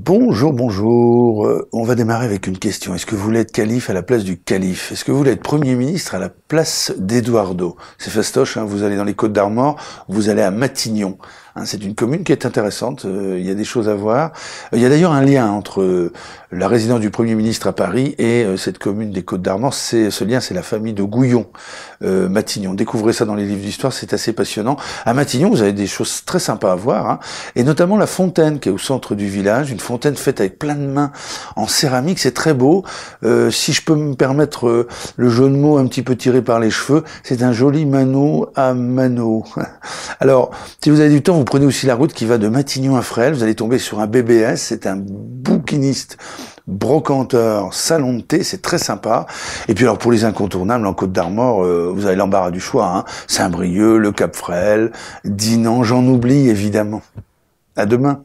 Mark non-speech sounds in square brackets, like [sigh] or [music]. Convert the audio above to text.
Bonjour, bonjour. Euh, on va démarrer avec une question. Est-ce que vous voulez être calife à la place du calife Est-ce que vous voulez être Premier ministre à la place d'Eduardo C'est fastoche, hein. vous allez dans les Côtes d'Armor, vous allez à Matignon. Hein, c'est une commune qui est intéressante, euh, il y a des choses à voir. Il y a d'ailleurs un lien entre euh, la résidence du Premier ministre à Paris et euh, cette commune des Côtes d'Armor. Ce lien, c'est la famille de Gouillon, Matignon. Découvrez ça dans les livres d'histoire, c'est assez passionnant. À Matignon, vous avez des choses très sympas à voir, hein, et notamment la fontaine qui est au centre du village, une fontaine faite avec plein de mains en céramique, c'est très beau. si je peux me permettre le jeu de mots un petit peu tiré par les cheveux, c'est un joli mano à mano. [laughs] Alors, si vous avez du temps, vous prenez aussi la route qui va de Matignon à Fresnes, vous allez tomber sur un BBS, c'est un bouquiniste brocanteur, salon de thé, c'est très sympa. Et puis alors pour les incontournables en Côte d'Armor, euh, vous avez l'embarras du choix, hein. Saint-Brieuc, le Cap Frêle, Dinan, j'en oublie évidemment. À demain.